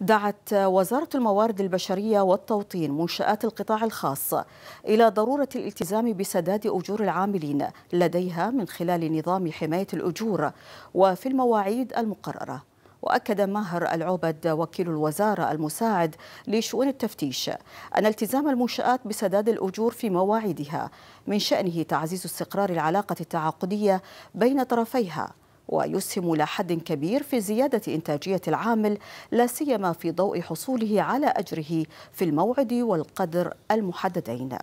دعت وزارة الموارد البشرية والتوطين منشآت القطاع الخاص إلى ضرورة الالتزام بسداد أجور العاملين لديها من خلال نظام حماية الأجور وفي المواعيد المقررة وأكد ماهر العوبد وكيل الوزارة المساعد لشؤون التفتيش أن التزام المنشآت بسداد الأجور في مواعيدها من شأنه تعزيز استقرار العلاقة التعاقدية بين طرفيها ويسهم إلى حد كبير في زيادة إنتاجية العامل لا سيما في ضوء حصوله على أجره في الموعد والقدر المحددين